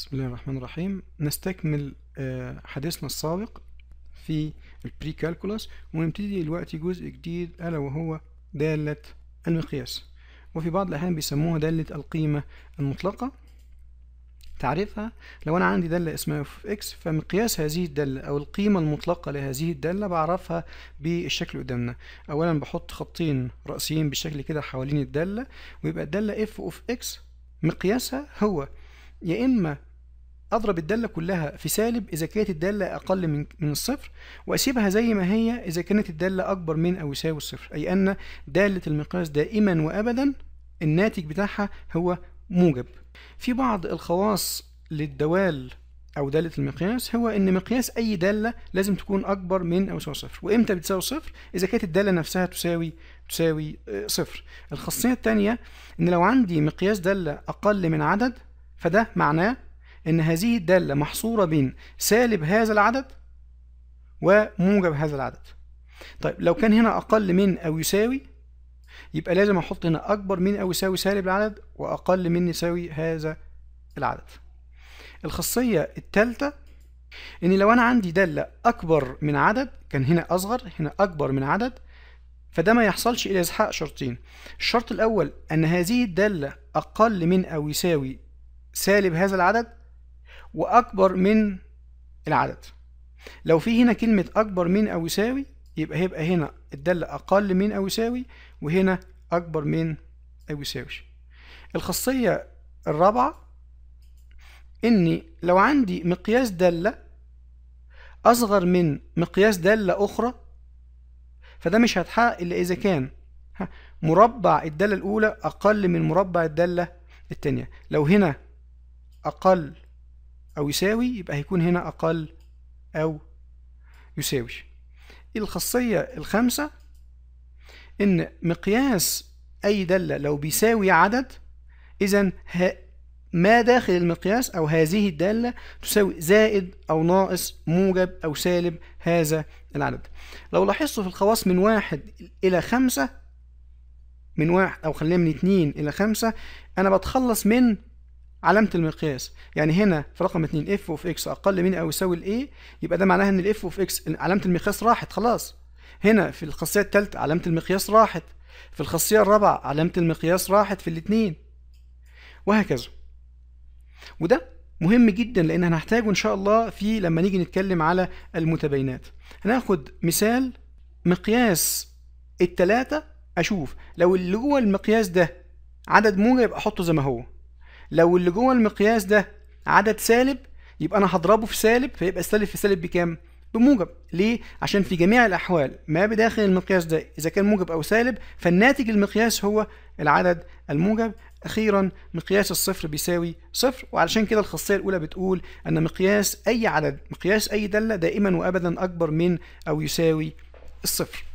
بسم الله الرحمن الرحيم نستكمل آه، حديثنا السابق في البري كالكولاس ونبتدي دلوقتي جزء جديد ألا وهو دالة المقياس وفي بعض الأحيان بيسموها دالة القيمة المطلقة تعريفها لو أنا عندي دالة اسمها f إكس فمقياس هذه الدالة أو القيمة المطلقة لهذه الدالة بعرفها بالشكل قدامنا أولا بحط خطين رأسيين بالشكل كده حوالين الدالة ويبقى الدالة f of x مقياسها هو يا إما اضرب الداله كلها في سالب اذا كانت الداله اقل من من الصفر واسيبها زي ما هي اذا كانت الداله اكبر من او يساوي الصفر اي ان داله المقياس دائما وابدا الناتج بتاعها هو موجب في بعض الخواص للدوال او داله المقياس هو ان مقياس اي داله لازم تكون اكبر من او يساوي صفر وامتى بتساوي صفر اذا كانت الداله نفسها تساوي تساوي آه، صفر الخاصيه الثانيه ان لو عندي مقياس داله اقل من عدد فده معناه أن هذه الدالة محصورة بين سالب هذا العدد وموجب هذا العدد طيب لو كان هنا أقل من أو يساوي يبقى لازم أحط هنا أكبر من أو يساوي سالب العدد وأقل من يساوي هذا العدد الخاصية الثالثة إن لو أنا عندي دالة أكبر من عدد كان هنا أصغر هنا أكبر من عدد فده ما يحصلش إلا إزحاق شرطين الشرط الأول أن هذه الدالة أقل من أو يساوي سالب هذا العدد واكبر من العدد لو في هنا كلمة أكبر من أو يساوي يبقى هيبقى هنا الدالة أقل من أو يساوي وهنا أكبر من أو يساوي الخاصية الرابعة إن لو عندي مقياس دالة أصغر من مقياس دالة أخرى فده مش هتحقق إلا إذا كان مربع الدالة الأولى أقل من مربع الدالة التانية لو هنا أقل أو يساوي يبقى هيكون هنا أقل أو يساوي الخاصية الخامسة إن مقياس أي دالة لو بيساوي عدد إذا ما داخل المقياس أو هذه الدالة تساوي زائد أو ناقص موجب أو سالب هذا العدد لو لاحظتوا في الخواص من واحد إلى خمسة من واحد أو خلينا من اتنين إلى خمسة أنا بتخلص من علامة المقياس يعني هنا في رقم 2 اف اوف اكس اقل من او يساوي الاي يبقى ده معناها ان الاف اوف اكس علامة المقياس راحت خلاص هنا في الخاصية الثالثة علامة المقياس راحت في الخاصية الرابعة علامة المقياس راحت في الاتنين وهكذا وده مهم جدا لان هنحتاجه ان شاء الله في لما نيجي نتكلم على المتباينات هناخد مثال مقياس التلاتة اشوف لو اللي جوه المقياس ده عدد موجة يبقى احطه زي ما هو لو اللي جوه المقياس ده عدد سالب يبقى انا هضربه في سالب فيبقى سالب في سالب بكام بموجب ليه عشان في جميع الاحوال ما بداخل المقياس ده اذا كان موجب او سالب فالناتج المقياس هو العدد الموجب اخيرا مقياس الصفر بيساوي صفر وعلشان كده الخاصيه الاولى بتقول ان مقياس اي عدد مقياس اي داله دائما وابدا اكبر من او يساوي الصفر